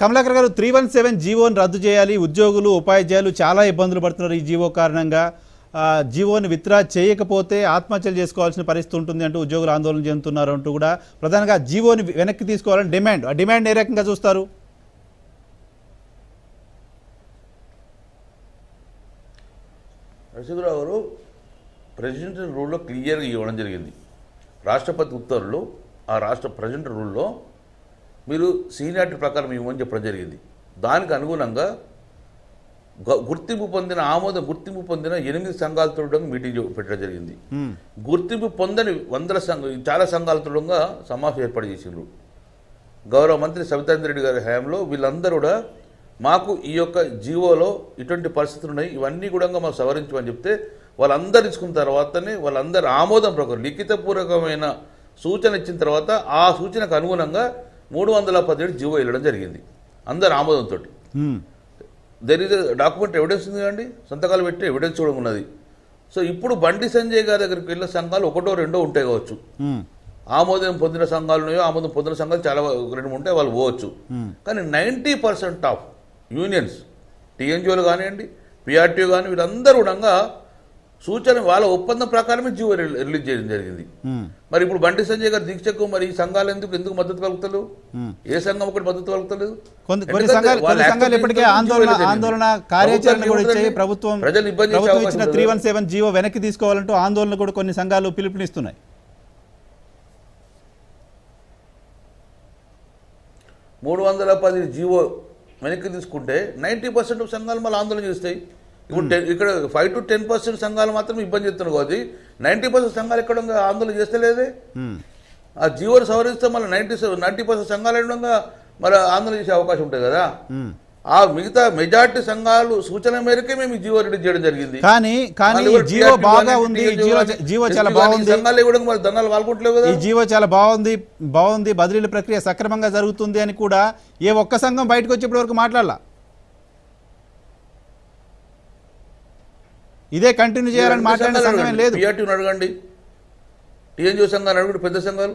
కమలాకర్ గారు three one seven జీవోని రద్దు చేయాలి ఉద్యోగులు ఉపాధ్యాయులు చాలా ఇబ్బందులు పడుతున్నారు ఈ జీవో కారణంగా జీవోని విత్డ్రా చేయకపోతే ఆత్మహత్యలు చేసుకోవాల్సిన పరిస్థితి ఉంటుంది అంటూ ఉద్యోగులు ఆందోళన చెందుతున్నారు అంటూ కూడా ప్రధానంగా జీవోని వెనక్కి తీసుకోవాలని డిమాండ్ ఆ డిమాండ్ ఏ రకంగా చూస్తారు నరసింహరావు గారు ప్రెసిడెంట్ రూల్లో క్లియర్గా ఇవ్వడం జరిగింది రాష్ట్రపతి ఉత్తర్వులు ఆ రాష్ట్ర ప్రెసిడెంట్ రూల్లో మీరు సీనియారిటీ ప్రకారం ఇవ్వమని చెప్పడం జరిగింది దానికి అనుగుణంగా గుర్తింపు పొందిన ఆమోదం గుర్తింపు పొందిన ఎనిమిది సంఘాలతో మీటింగ్ పెట్టడం జరిగింది గుర్తింపు పొందని వందల సంఘ చాలా సంఘాలతో సమావేశం ఏర్పాటు చేసిండ్రు గౌరవ మంత్రి సవితాంద్ర రెడ్డి గారి హయాంలో వీళ్ళందరూ కూడా మాకు ఈ యొక్క జీవోలో ఇటువంటి పరిస్థితులు ఉన్నాయి ఇవన్నీ కూడా మాకు సవరించమని చెప్తే వాళ్ళందరూ ఇచ్చుకున్న తర్వాతనే వాళ్ళందరూ ఆమోదం ప్రకారం లిఖితపూర్వకమైన సూచన ఇచ్చిన తర్వాత ఆ సూచనకు అనుగుణంగా మూడు వందల పదిహేడు జీవో వెళ్ళడం జరిగింది అందరు ఆమోదంతో దర్ ఇస్ డాక్యుమెంట్ ఎవిడెన్స్ ఉంది కదండి సంతకాలు పెట్టి ఎవిడెన్స్ చూడడం ఉన్నది సో ఇప్పుడు బండి సంజయ్ గారి దగ్గరికి వెళ్ళిన సంఘాలు ఒకటో రెండో ఉంటాయి కావచ్చు ఆమోదం పొందిన సంఘాలు ఉన్నాయో ఆమోదం పొందిన సంఘాలు చాలా రెండు ఉంటాయి వాళ్ళు పోవచ్చు కానీ నైంటీ పర్సెంట్ ఆఫ్ యూనియన్స్ టీఎన్జిఓలు కానివ్వండి పిఆర్టీఓ కానీ వీళ్ళందరూ కూడా సూచన వాళ్ళ ఒప్పందం ప్రకారమే జీవో రిలీజ్ చేయడం జరిగింది మరి ఇప్పుడు బండి సంజయ్ గారు దీక్షకు మరి ఈ సంఘాలు ఎందుకు ఎందుకు మద్దతు కలుగుతలేదు ఏ సంఘం ఒకటి మద్దతు కలుగుతలేదు ప్రజలు ఇబ్బంది త్రీ వన్ సెవెన్ వెనక్కి తీసుకోవాలంటూ ఆందోళన కూడా కొన్ని సంఘాలు పిలుపునిస్తున్నాయి మూడు వందల పది జీవో వెనక్కి తీసుకుంటే నైన్టీ పర్సెంట్ సంఘాలు మళ్ళీ ఆందోళన చేస్తాయి ఇప్పుడు ఇక్కడ ఫైవ్ టు టెన్ పర్సెంట్ సంఘాలు మాత్రం ఇబ్బంది చెప్తున్నారు కాబట్టి నైంటీ పర్సెంట్ సంఘాలు ఎక్కడ ఆందోళన చేస్తలేదే ఆ జీవోలు సవరిస్తే మళ్ళీ నైంటీ నైంటీ పర్సెంట్ సంఘాలు ఉండగా మరి ఆందోళన చేసే అవకాశం ఉంటుంది కదా ఆ మిగతా మెజార్టీ సంఘాలు సూచన మేరకే మేము జీవో రెడ్డి చేయడం జరిగింది కానీ కానీ జీవో బాగా ఉంది జీవో చాలా బాగుంది సంఘాలు మరి దండాలు పాల్గొట్టలేవు కదా ఈ జీవో చాలా బాగుంది బాగుంది బదిలీల ప్రక్రియ సక్రమంగా జరుగుతుంది అని కూడా ఏ ఒక్క సంఘం బయటకు వచ్చేప్పటి వరకు మాట్లాడాల ఇదే కంటిన్యూ చేయాలని మాట్లాడే సంఘం లేదు అడగండి టీఎన్జిఓ సంఘాలు అడగండి పెద్ద సంఘాలు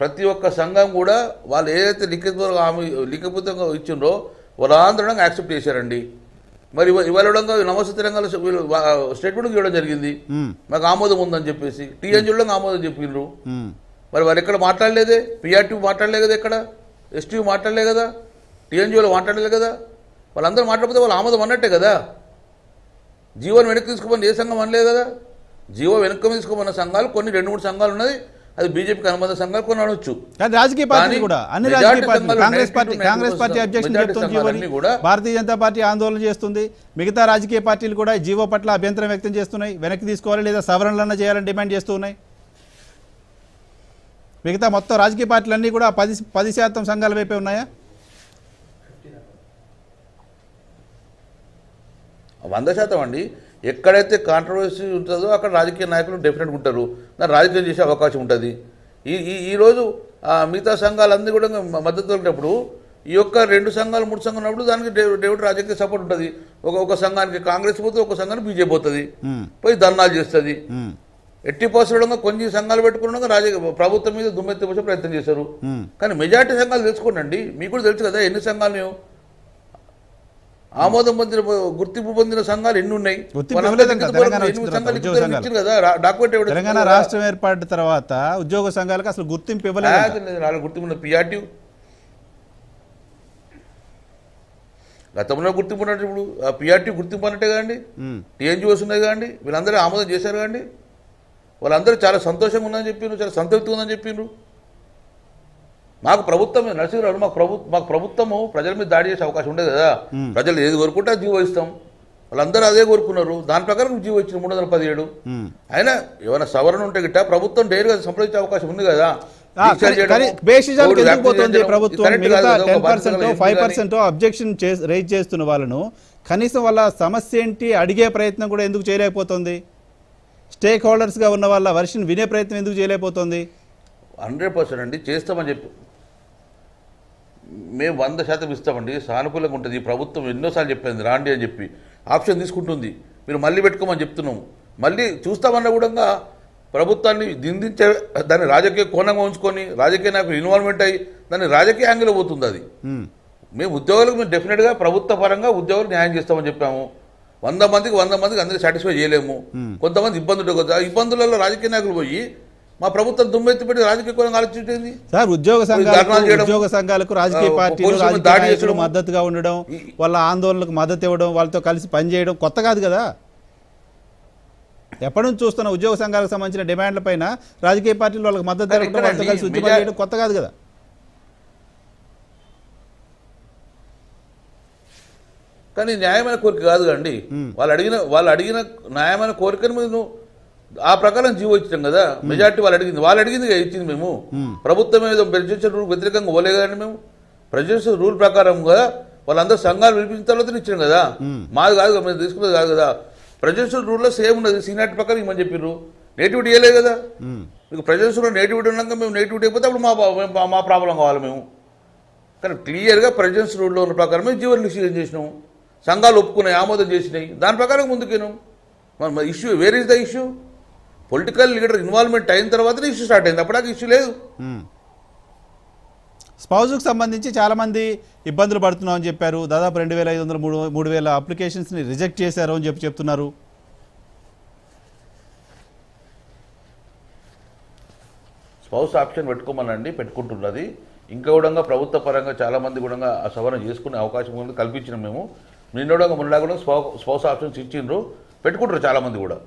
ప్రతి ఒక్క సంఘం కూడా వాళ్ళు ఏదైతే లిఖితంగా హామీ లిఖితంగా ఇచ్చిండ్రో వాళ్ళు ఆందోళనగా యాక్సెప్ట్ చేశారండి మరి ఇవాళ నమస్తే తెలంగాణ స్టేట్మెంట్ ఇవ్వడం జరిగింది మాకు ఆమోదం ఉందని చెప్పేసి టీఎన్జీలో ఆమోదం చెప్పిండ్రు మరి వాళ్ళు ఎక్కడ మాట్లాడలేదే పిఆర్టీ మాట్లాడలేదు కదా ఎక్కడ ఎస్టీ మాట్లాడలేదు కదా టీఎన్జీలో మాట్లాడలేదు కదా వాళ్ళందరూ మాట్లాడితే వాళ్ళు ఆమోదం అన్నట్టే కదా జీవోని వెనక్కి తీసుకోమని ఏ సంఘం అనలేదు కదా జీవో వెనక్కి తీసుకోమన్న సంఘాలు కొన్ని రెండు మూడు సంఘాలు ఉన్నది అది బీజేపీకి అనుబంధ సంఘాలు కొన్ని అనొచ్చు రాజకీయ కూడా అన్ని Congress party Congress party Bharatiya Janata party ఆందోళన చేస్తుంది మిగతా రాజకీయ పార్టీలు కూడా జీవో పట్ల అభ్యంతరం వ్యక్తం చేస్తున్నాయి వెనక్కి తీసుకోవాలి లేదా సవరణలన్న చేయాలని డిమాండ్ చేస్తున్నాయి మిగతా మొత్తం రాజకీయ పార్టీలన్నీ కూడా పది పది శాతం సంఘాల వైపే ఉన్నాయా వంద శాతం అండి ఎక్కడైతే కాంట్రవర్సీ ఉంటుందో అక్కడ రాజకీయ నాయకులు డెఫినెట్గా ఉంటారు దాన్ని రాజకీయం చేసే అవకాశం ఉంటుంది ఈ ఈ ఈరోజు మిగతా సంఘాలన్నీ కూడా మద్దతు దొరికినప్పుడు ఈ యొక్క రెండు సంఘాలు మూడు సంఘాలు ఉన్నప్పుడు దానికి డేవిడ్ రాజకీయ సపోర్ట్ ఉంటుంది ఒక ఒక సంఘానికి కాంగ్రెస్ పోతుంది ఒక సంఘానికి బీజేపీ పోతుంది పోయి ధర్నాలు చేస్తుంది ఎట్టి పోసడంగా కొన్ని సంఘాలు పెట్టుకున్నాక రాజకీయ ప్రభుత్వం మీద దుమ్మెత్తి పోసే ప్రయత్నం చేశారు కానీ మెజార్టీ సంఘాలు తెలుసుకోండి మీకు కూడా తెలుసు కదా ఎన్ని సంఘాలు ఆమోదం పొందిన గుర్తింపు పొందిన సంఘాలు ఎన్ని ఉన్నాయి తెలంగాణ రాష్ట్రం ఏర్పడిన తర్వాత ఉద్యోగ సంఘాలకు అసలు గుర్తింపు ఇవ్వలేదు గుర్తింపు పిఆర్టీ గతంలో గుర్తింపు ఉన్నట్టు ఇప్పుడు పిఆర్టీ గుర్తింపు అన్నట్టే కానీ టీఎన్జిఓస్ ఉన్నాయి కానీ వీళ్ళందరూ ఆమోదం చేశారు కానీ వాళ్ళందరూ చాలా సంతోషంగా ఉందని చెప్పిండ్రు చాలా సంతృప్తి ఉందని చెప్పిండ్రు మాకు ప్రభుత్వం నరసింహరావు మాకు ప్రభు మాకు ప్రభుత్వము ప్రజల మీద దాడి చేసే అవకాశం ఉండదు కదా ప్రజలు ఏది కోరుకుంటే జీవో ఇస్తాం వాళ్ళందరూ అదే కోరుకున్నారు దాని ప్రకారం జీవో ఇచ్చిన మూడు వందల పదిహేడు అయినా ఏమైనా సవరణ ఉంటే గిట్ట ప్రభుత్వం డైరీగా సంప్రదించే అవకాశం ఉంది కదా అబ్జెక్షన్ చేస్తున్న వాళ్ళను కనీసం వాళ్ళ సమస్య ఏంటి అడిగే ప్రయత్నం కూడా ఎందుకు చేయలేకపోతుంది స్టేక్ హోల్డర్స్ గా ఉన్న వాళ్ళ వర్షన్ వినే ప్రయత్నం ఎందుకు చేయలేకపోతుంది హండ్రెడ్ పర్సెంట్ అండి చేస్తామని చెప్పి మేము వంద శాతం ఇస్తామండి సానుకూలంగా ఉంటుంది ఈ ప్రభుత్వం ఎన్నోసార్లు చెప్పింది రాండి అని చెప్పి ఆప్షన్ తీసుకుంటుంది మీరు మళ్ళీ పెట్టుకోమని చెప్తున్నాము మళ్ళీ చూస్తామన్న కూడా ప్రభుత్వాన్ని నిందించే దాన్ని రాజకీయ కోణంగా ఉంచుకొని రాజకీయ నాకు ఇన్వాల్వ్మెంట్ అయ్యి దాన్ని రాజకీయ యాంగిల్ పోతుంది అది మేము ఉద్యోగులకు మేము డెఫినెట్గా ప్రభుత్వ పరంగా ఉద్యోగులు న్యాయం చేస్తామని చెప్పాము వంద మందికి వంద మందికి అందరికీ సాటిస్ఫై చేయలేము కొంతమంది ఇబ్బందులు ఇబ్బందులలో రాజకీయ నాయకులు పోయి మా ప్రభుత్వం పెట్టి రాజకీయ కోణం ఆలోచించింది సార్ ఉద్యోగ సంఘాలు ఉద్యోగ సంఘాలకు రాజకీయ పార్టీలు మద్దతుగా ఉండడం వాళ్ళ ఆందోళనకు మద్దతు ఇవ్వడం వాళ్ళతో కలిసి పనిచేయడం కొత్త కాదు కదా ఎప్పటి నుంచి చూస్తున్న ఉద్యోగ సంఘాలకు సంబంధించిన డిమాండ్ల పైన రాజకీయ పార్టీలు వాళ్ళకి మద్దతు వాళ్ళతో కలిసి ఉద్యమం చేయడం కొత్త కాదు కదా కానీ న్యాయమైన కోరిక కాదు అండి వాళ్ళు అడిగిన వాళ్ళు అడిగిన న్యాయమైన కోరికను నువ్వు ఆ ప్రకారం జీవో ఇచ్చాం కదా మెజార్టీ వాళ్ళు అడిగింది వాళ్ళు అడిగింది ఇచ్చింది మేము ప్రభుత్వం మీద ప్రజుడిషియల్ రూల్ వ్యతిరేకంగా పోలేదు కానీ మేము ప్రజుడిషియల్ రూల్ ప్రకారం కదా వాళ్ళందరూ సంఘాలు వినిపించిన తర్వాత ఇచ్చాం కదా మాది కాదు కదా మేము తీసుకున్నది కాదు కదా ప్రజుడిషియల్ రూల్లో సేమ్ ఉన్నది సీనియార్టీ ప్రకారం ఇవ్వమని చెప్పారు నేటివిటీ ఇవ్వలేదు కదా మీకు ప్రజెన్స్లో నేటివిటీ ఉన్నాక మేము నేటివిటీ అయిపోతే అప్పుడు మా మా ప్రాబ్లం కావాలి మేము కానీ క్లియర్గా ప్రజెన్స్ రూల్లో ఉన్న ప్రకారమే జీవన నిషేధం చేసినాము సంఘాలు ఒప్పుకున్నాయి ఆమోదం చేసినాయి దాని ప్రకారం ముందుకేను మరి issue where is the issue political leader involvement అయిన తర్వాత ఇష్యూ స్టార్ట్ అయింది అప్పటికి ఇష్యూ లేదు స్పౌజ్కి సంబంధించి చాలామంది ఇబ్బందులు పడుతున్నామని చెప్పారు దాదాపు రెండు వేల ఐదు వందల మూడు మూడు వేల అప్లికేషన్స్ని రిజెక్ట్ చేశారు అని చెప్పి చెప్తున్నారు స్పౌస్ ఆప్షన్ పెట్టుకోమనండి పెట్టుకుంటున్నది ఇంకా కూడా ప్రభుత్వ పరంగా చాలామంది కూడా ఆ సవరణ చేసుకునే అవకాశం ఉంది కల్పించినాం మేము నిన్న కూడా మొన్న కూడా స్పౌ స్పౌస్ ఆప్షన్స్ ఇచ్చిండ్రు పెట్టుకుంటారు చాలామంది కూడా